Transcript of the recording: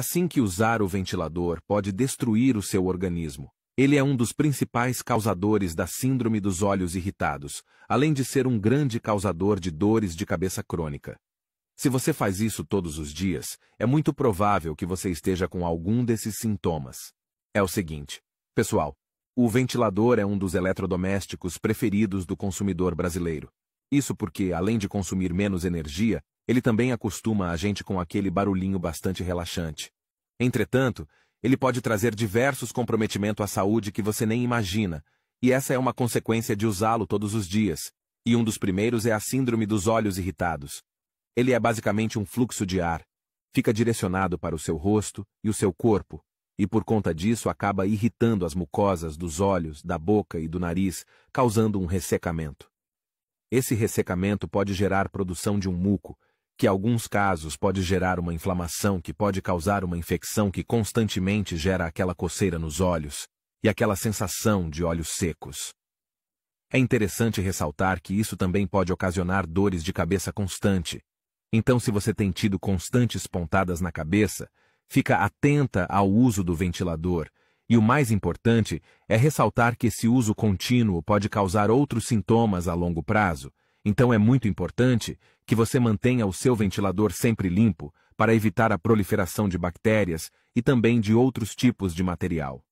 Assim que usar o ventilador pode destruir o seu organismo. Ele é um dos principais causadores da síndrome dos olhos irritados, além de ser um grande causador de dores de cabeça crônica. Se você faz isso todos os dias, é muito provável que você esteja com algum desses sintomas. É o seguinte, pessoal, o ventilador é um dos eletrodomésticos preferidos do consumidor brasileiro. Isso porque, além de consumir menos energia, ele também acostuma a gente com aquele barulhinho bastante relaxante. Entretanto, ele pode trazer diversos comprometimentos à saúde que você nem imagina, e essa é uma consequência de usá-lo todos os dias. E um dos primeiros é a síndrome dos olhos irritados. Ele é basicamente um fluxo de ar. Fica direcionado para o seu rosto e o seu corpo, e por conta disso acaba irritando as mucosas dos olhos, da boca e do nariz, causando um ressecamento. Esse ressecamento pode gerar produção de um muco, que alguns casos pode gerar uma inflamação que pode causar uma infecção que constantemente gera aquela coceira nos olhos e aquela sensação de olhos secos. É interessante ressaltar que isso também pode ocasionar dores de cabeça constante. Então, se você tem tido constantes pontadas na cabeça, fica atenta ao uso do ventilador. E o mais importante é ressaltar que esse uso contínuo pode causar outros sintomas a longo prazo, então é muito importante que você mantenha o seu ventilador sempre limpo para evitar a proliferação de bactérias e também de outros tipos de material.